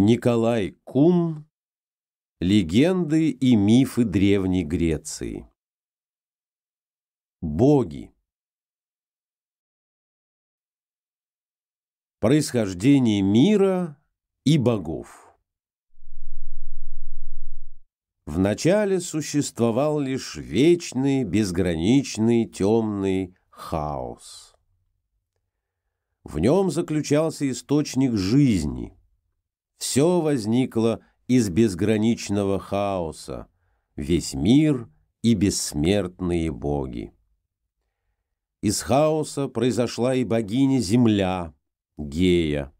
Николай Кум. Легенды и мифы Древней Греции Боги Происхождение мира и богов Вначале существовал лишь вечный, безграничный, темный хаос. В нем заключался источник жизни – все возникло из безграничного хаоса, весь мир и бессмертные боги. Из хаоса произошла и богиня Земля, Гея.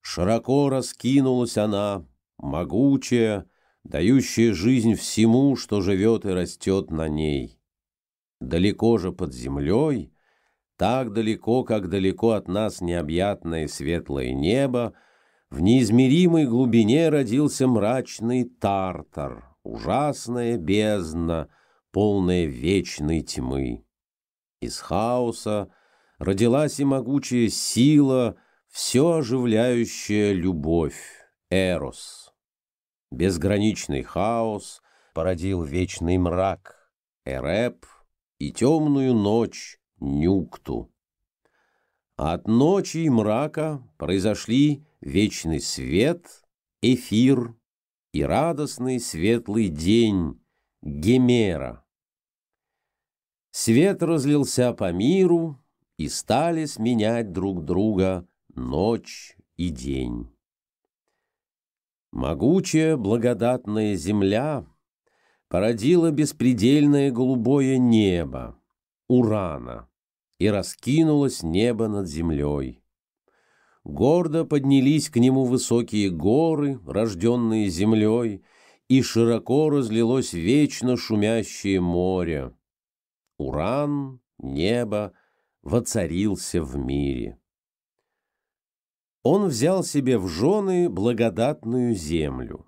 Широко раскинулась она, могучая, дающая жизнь всему, что живет и растет на ней. Далеко же под землей, так далеко, как далеко от нас необъятное светлое небо — в неизмеримой глубине родился мрачный тартар, ужасная бездна, полная вечной тьмы. Из хаоса родилась и могучая сила, все оживляющая любовь, эрос. Безграничный хаос породил вечный мрак, эреп и темную ночь, нюкту. От ночи и мрака произошли вечный свет, эфир и радостный светлый день Гемера. Свет разлился по миру, и стали сменять друг друга ночь и день. Могучая благодатная земля породила беспредельное голубое небо, Урана, и раскинулось небо над землей гордо поднялись к нему высокие горы, рожденные землей, и широко разлилось вечно шумящее море. Уран, небо, воцарился в мире. Он взял себе в жены благодатную землю.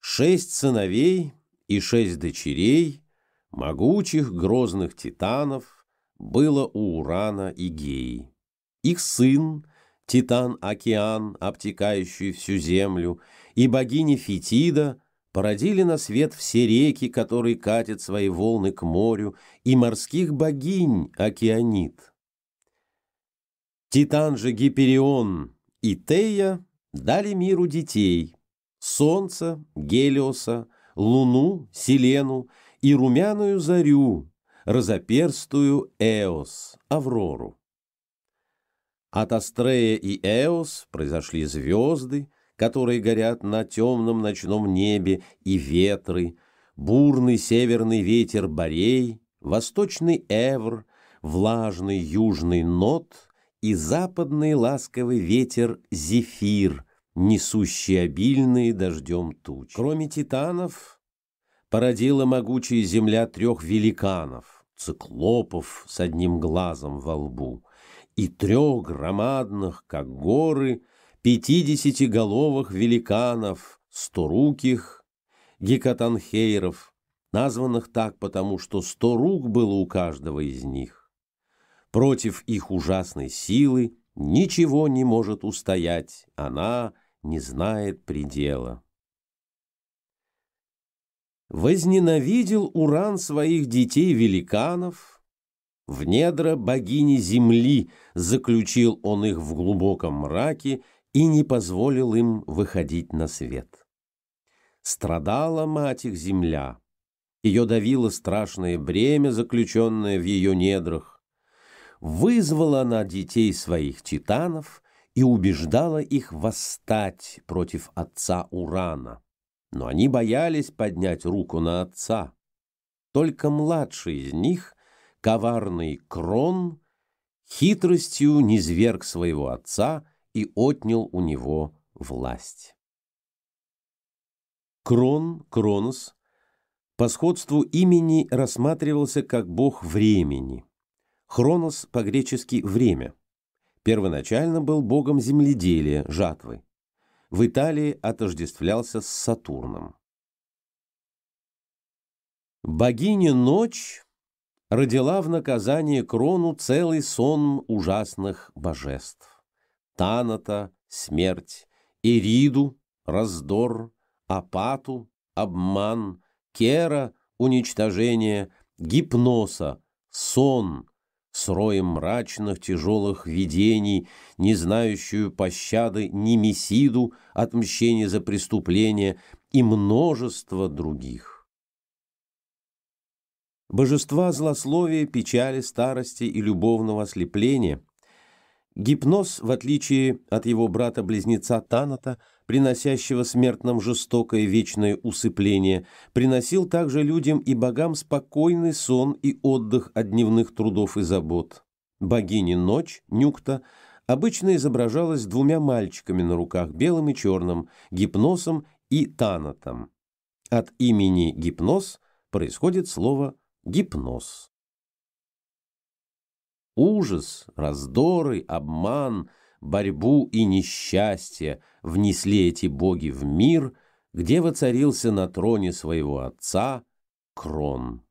Шесть сыновей и шесть дочерей, могучих грозных титанов, было у Урана и Геи. Их сын, Титан-океан, обтекающий всю землю, и богини Фетида породили на свет все реки, которые катят свои волны к морю, и морских богинь океанит. Титан же Гиперион и Тея дали миру детей, солнце, Гелиоса, луну, Селену и румяную зарю, разоперстую Эос, Аврору. От Астрея и Эос произошли звезды, которые горят на темном ночном небе, и ветры, бурный северный ветер Борей, восточный Эвр, влажный южный Нот и западный ласковый ветер Зефир, несущий обильные дождем тучи. Кроме титанов, породила могучая земля трех великанов, циклопов с одним глазом во лбу — и трех громадных, как горы, пятидесятиголовых великанов, сторуких, гекатанхейров, названных так потому, что сто рук было у каждого из них. Против их ужасной силы ничего не может устоять, она не знает предела. Возненавидел Уран своих детей-великанов, в недра богини земли заключил он их в глубоком мраке и не позволил им выходить на свет. Страдала мать их земля, ее давило страшное бремя, заключенное в ее недрах. Вызвала она детей своих титанов и убеждала их восстать против отца Урана. Но они боялись поднять руку на отца. Только младший из них коварный крон хитростью низверг своего отца и отнял у него власть. Крон, Кронос, по сходству имени рассматривался как бог времени. Хронос по-гречески «время». Первоначально был богом земледелия, жатвы. В Италии отождествлялся с Сатурном. Богиня Ночь родила в наказание крону целый сон ужасных божеств. Таната — смерть, Ириду — раздор, Апату — обман, Кера — уничтожение, Гипноса — сон, с роем мрачных тяжелых видений, не знающую пощады ни Месиду, отмщение за преступление и множество других божества злословия, печали, старости и любовного ослепления. Гипноз, в отличие от его брата-близнеца Таната, приносящего смертным жестокое вечное усыпление, приносил также людям и богам спокойный сон и отдых от дневных трудов и забот. Богиня Ночь, Нюкта, обычно изображалась двумя мальчиками на руках, белым и черным, гипносом и танатом. От имени гипноз происходит слово Гипноз. Ужас, раздоры, обман, борьбу и несчастье внесли эти боги в мир, где воцарился на троне своего отца Крон.